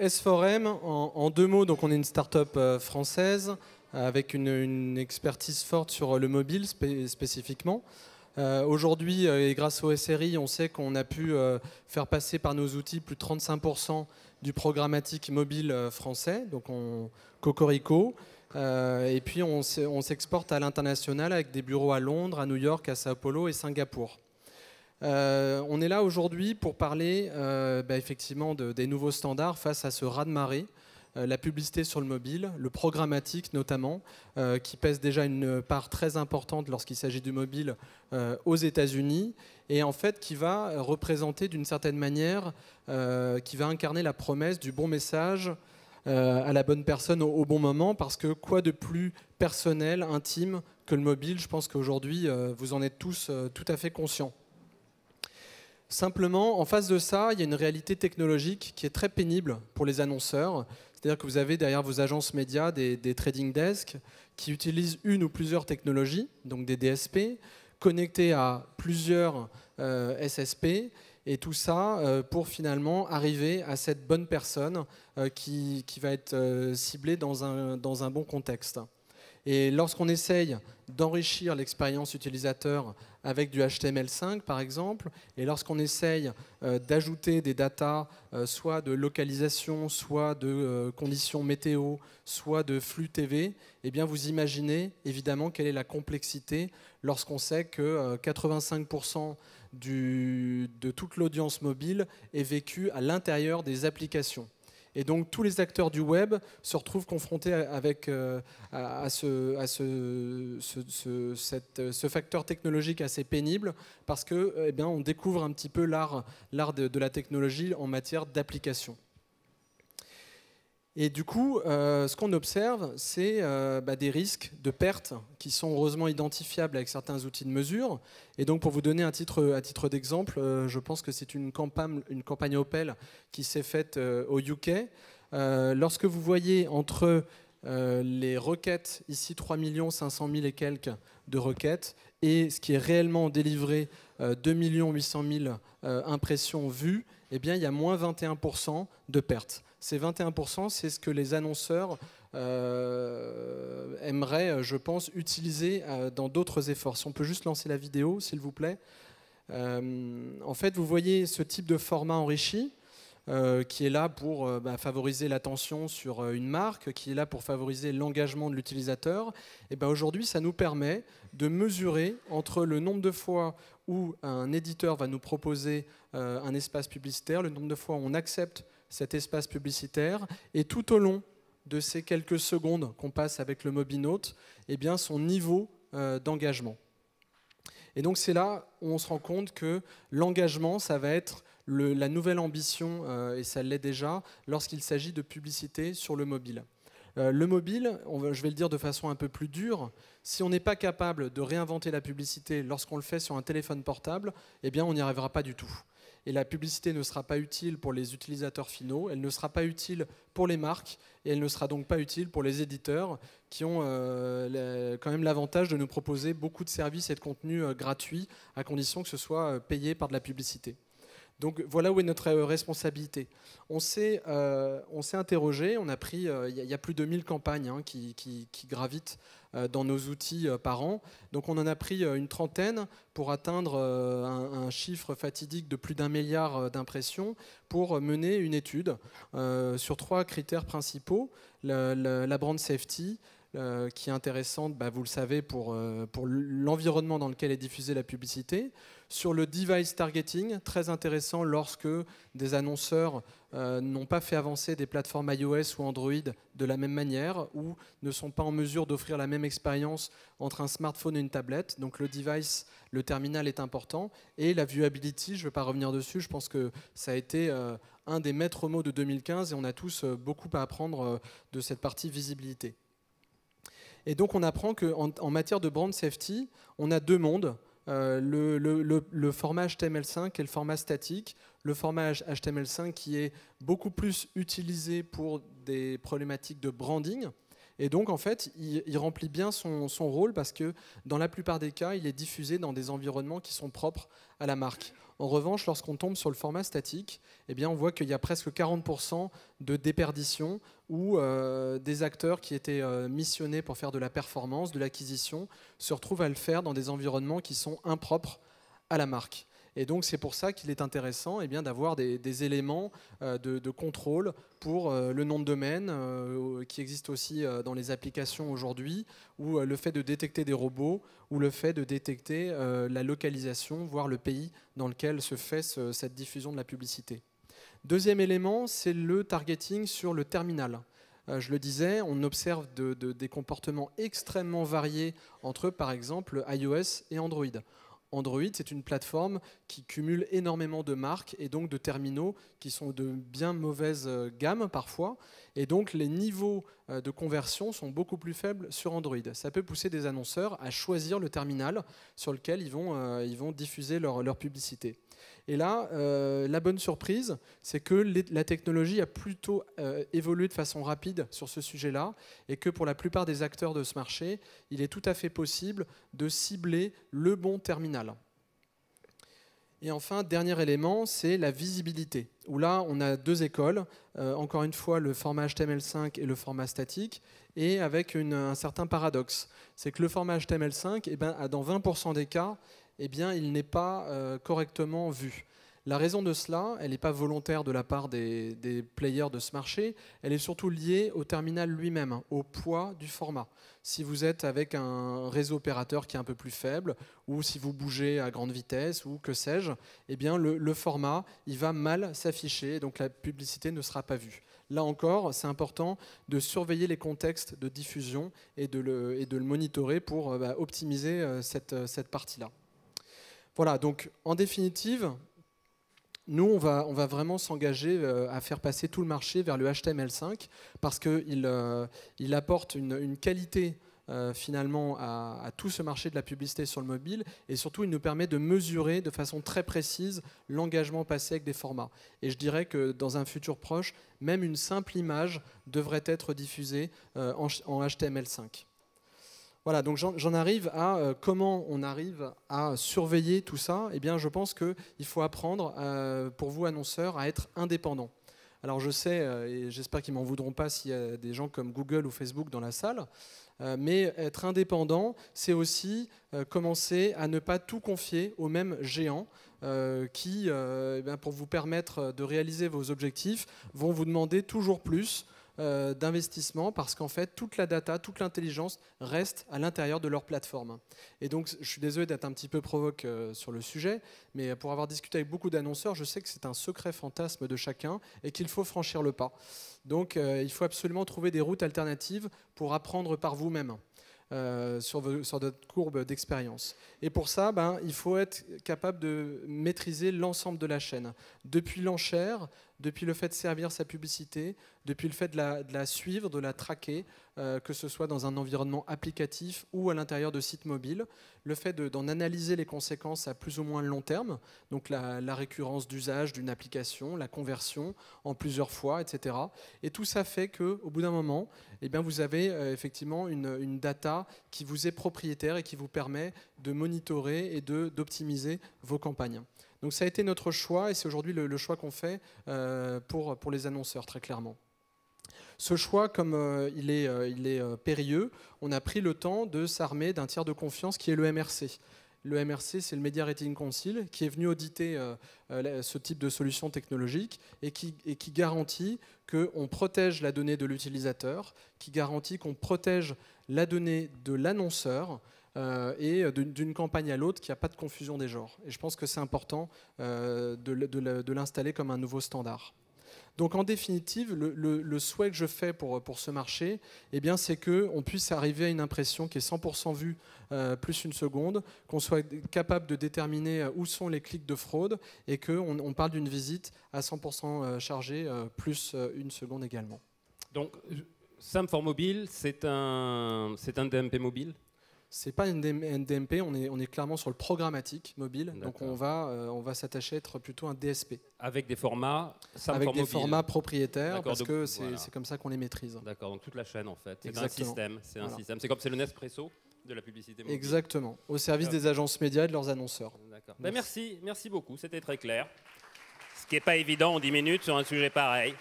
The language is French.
S4M, en, deux mots, donc on est une start-up euh, française avec une, expertise forte sur euh, le mobile spécifiquement. Euh, aujourd'hui, et grâce au SRI, on sait qu'on a pu faire passer par nos outils plus de 35% du programmatique mobile français, donc on, Cocorico. et puis on s'exporte à l'international avec des bureaux à Londres, à New York, à Sao Paulo et Singapour. Euh, on est là aujourd'hui pour parler euh, bah, effectivement des nouveaux standards face à ce raz-de-marée, euh, la publicité sur le mobile, le programmatique notamment, qui pèse déjà une part très importante lorsqu'il s'agit du mobile aux États-Unis, et en fait qui va représenter d'une certaine manière, qui va incarner la promesse du bon message à la bonne personne au, bon moment, parce que quoi de plus personnel, intime que le mobile Je pense qu'aujourd'hui, vous en êtes tous tout à fait conscients. Simplement, en face de ça, il y a une réalité technologique qui est très pénible pour les annonceurs. C'est-à-dire que vous avez derrière vos agences médias des, trading desks qui utilisent une ou plusieurs technologies, donc des DSP, connectés à plusieurs euh, SSP, et tout ça euh, pour finalement arriver à cette bonne personne euh, qui, va être ciblée dans un bon contexte. Et lorsqu'on essaye d'enrichir l'expérience utilisateur avec du HTML5 par exemple, et lorsqu'on essaye euh, d'ajouter des datas, euh, soit de localisation, soit de euh, conditions météo, soit de flux TV, eh bien vous imaginez évidemment quelle est la complexité lorsqu'on sait que 85% de toute l'audience mobile est vécue à l'intérieur des applications. Et donc tous les acteurs du web se retrouvent confrontés avec, euh, à, ce, facteur technologique assez pénible parce que eh on découvre un petit peu l'art de la technologie en matière d'application. Et du coup, euh, ce qu'on observe, c'est euh, bah, des risques de pertes qui sont heureusement identifiables avec certains outils de mesure. Et donc, pour vous donner un titre, à titre d'exemple, euh, je pense que c'est une campagne, une campagne Opel qui s'est faite au UK. lorsque vous voyez entre les requêtes, ici 3 500 000 et quelques de requêtes, et ce qui est réellement délivré, 2 800 000 impressions vues, eh bien, il y a moins 21% de pertes. Ces 21%, c'est ce que les annonceurs euh, aimeraient, euh, je pense, utiliser euh, dans d'autres efforts. Si on peut juste lancer la vidéo, s'il vous plaît. en fait, vous voyez ce type de format enrichi. Euh, qui est là pour euh, bah, favoriser l'attention sur euh, une marque, qui est là pour favoriser l'engagement de l'utilisateur, et bah, aujourd'hui, ça nous permet de mesurer entre le nombre de fois où un éditeur va nous proposer un espace publicitaire, le nombre de fois où on accepte cet espace publicitaire, et tout au long de ces quelques secondes qu'on passe avec le mobinote, et eh bien son niveau d'engagement. Et donc c'est là où on se rend compte que l'engagement, ça va être la nouvelle ambition, euh, et ça l'est déjà, lorsqu'il s'agit de publicité sur le mobile. Euh, le mobile, je vais le dire de façon un peu plus dure, si on n'est pas capable de réinventer la publicité lorsqu'on le fait sur un téléphone portable, eh bien on n'y arrivera pas du tout et la publicité ne sera pas utile pour les utilisateurs finaux, elle ne sera pas utile pour les marques et elle ne sera donc pas utile pour les éditeurs qui ont euh, quand même l'avantage de nous proposer beaucoup de services et de contenus euh, gratuits à condition que ce soit euh, payé par de la publicité. Donc voilà où est notre euh, responsabilité. Euh, on s'est interrogé, on a pris, euh, il y, a plus de 1000 campagnes hein, qui, gravitent dans nos outils par an. Donc on en a pris une trentaine pour atteindre un, chiffre fatidique de plus d'un milliard d'impressions pour mener une étude sur trois critères principaux, la brand safety, euh, qui est intéressante, bah, vous le savez, euh, pour, l'environnement dans lequel est diffusée la publicité. Sur le device targeting, très intéressant lorsque des annonceurs euh, n'ont pas fait avancer des plateformes iOS ou Android de la même manière ou ne sont pas en mesure d'offrir la même expérience entre un smartphone et une tablette. Donc le device, le terminal est important. Et la viewability, je ne vais pas revenir dessus, je pense que ça a été un des maîtres mots de 2015 et on a tous beaucoup à apprendre de cette partie visibilité. Et donc on apprend qu'en en, matière de brand safety, on a deux mondes. Euh, le, le, format HTML5 et le format statique. Le format HTML5 qui est beaucoup plus utilisé pour des problématiques de branding, et donc, en fait, il, remplit bien son, rôle parce que dans la plupart des cas, il est diffusé dans des environnements qui sont propres à la marque. En revanche, lorsqu'on tombe sur le format statique, eh bien, on voit qu'il y a presque 40% de déperdition où euh, des acteurs qui étaient euh, missionnés pour faire de la performance, de l'acquisition, se retrouvent à le faire dans des environnements qui sont impropres à la marque. Et donc c'est pour ça qu'il est intéressant eh d'avoir des, éléments euh, de, contrôle pour euh, le nom de domaine euh, qui existe aussi dans les applications aujourd'hui, ou le fait de détecter des robots, ou le fait de détecter la localisation, voire le pays dans lequel se fait cette diffusion de la publicité. Deuxième élément, c'est le targeting sur le terminal je le disais, on observe des comportements extrêmement variés entre, par exemple, iOS et Android. Android, c'est une plateforme qui cumule énormément de marques et donc de terminaux qui sont de bien mauvaise euh, gamme parfois. Et donc les niveaux euh, de conversion sont beaucoup plus faibles sur Android. Ça peut pousser des annonceurs à choisir le terminal sur lequel ils vont, euh, diffuser leur publicité. Et là, euh, la bonne surprise, c'est que la technologie a plutôt euh, évolué de façon rapide sur ce sujet-là, et que pour la plupart des acteurs de ce marché, il est tout à fait possible de cibler le bon terminal. Et enfin, dernier élément, c'est la visibilité, où là, on a deux écoles, euh, encore une fois, le format HTML5 et le format statique, et avec un certain paradoxe, c'est que le format HTML5 eh ben, dans 20% des cas eh bien, il n'est pas euh, correctement vu. La raison de cela, elle n'est pas volontaire de la part des, players de ce marché, elle est surtout liée au terminal lui-même, hein, au poids du format. Si vous êtes avec un réseau opérateur qui est un peu plus faible, ou si vous bougez à grande vitesse, ou que sais-je, eh bien le, format, il va mal s'afficher, donc la publicité ne sera pas vue. Là encore, c'est important de surveiller les contextes de diffusion et de le, et monitorer pour euh, bah, optimiser euh, cette partie-là. Voilà, donc en définitive, nous, on va, vraiment s'engager euh, à faire passer tout le marché vers le HTML5 parce qu'il euh, il apporte une, qualité euh, finalement à, tout ce marché de la publicité sur le mobile et surtout il nous permet de mesurer de façon très précise l'engagement passé avec des formats. Et je dirais que dans un futur proche, même une simple image devrait être diffusée en HTML5. Voilà, donc j'en arrive à euh, comment on arrive à surveiller tout ça. Eh bien, je pense qu'il faut apprendre, euh, pour vous annonceurs, à être indépendant. Alors je sais, euh, et j'espère qu'ils m'en voudront pas s'il y a des gens comme Google ou Facebook dans la salle, mais être indépendant, c'est aussi commencer à ne pas tout confier aux mêmes géants qui, eh pour vous permettre de réaliser vos objectifs, vont vous demander toujours plus, euh, d'investissement parce qu'en fait, toute la data, toute l'intelligence reste à l'intérieur de leur plateforme. Et donc, je suis désolé d'être un petit peu provoque euh, sur le sujet, mais pour avoir discuté avec beaucoup d'annonceurs, je sais que c'est un secret fantasme de chacun et qu'il faut franchir le pas. Donc, euh, il faut absolument trouver des routes alternatives pour apprendre par vous-même. sur, votre courbe d'expérience. Et pour ça, ben, il faut être capable de maîtriser l'ensemble de la chaîne. Depuis l'enchère depuis le fait de servir sa publicité, depuis le fait de la, suivre, de la traquer, euh, que ce soit dans un environnement applicatif ou à l'intérieur de sites mobiles, le fait d'en analyser les conséquences à plus ou moins long terme, donc la, récurrence d'usage d'une application, la conversion en plusieurs fois, etc. Et tout ça fait qu'au bout d'un moment, eh bien, vous avez euh, effectivement une, une data qui vous est propriétaire et qui vous permet de monitorer et d'optimiser vos campagnes. Donc ça a été notre choix et c'est aujourd'hui le, choix qu'on fait euh, pour, pour les annonceurs, très clairement. Ce choix, comme euh, il est, euh, il est périlleux, on a pris le temps de s'armer d'un tiers de confiance qui est le MRC. Le MRC, c'est le Media Rating Council, qui est venu auditer ce type de solution technologique et qui, et qui garantit qu'on protège la donnée de l'utilisateur, qui garantit qu'on protège la donnée de l'annonceur, euh, et euh, d'une campagne à l'autre, qu'il n'y a pas de confusion des genres. Et je pense que c'est important euh, de, l'installer comme un nouveau standard. Donc en définitive, le, souhait que je fais pour, pour ce marché, eh bien, c'est qu'on puisse arriver à une impression qui est 100% vue plus une seconde, qu'on soit capable de déterminer où sont les clics de fraude et qu'on on parle d'une visite à 100% chargée plus une seconde également. Donc Sam 4 Mobile, c'est un, c'est un DMP mobile c'est pas une DMP, on est, clairement sur le programmatique mobile, donc euh, on va, s'attacher à être plutôt un DSP. Avec des formats Avec des formats propriétaires, parce que c'est comme ça qu'on les maîtrise. D'accord, donc toute la chaîne en fait. C'est un système. C'est comme c'est le Nespresso de la publicité mobile. Exactement, au service des agences médias et de leurs annonceurs. Merci. Ben, merci, merci beaucoup, c'était très clair. Ce qui n'est pas évident en 10 minutes sur un sujet pareil.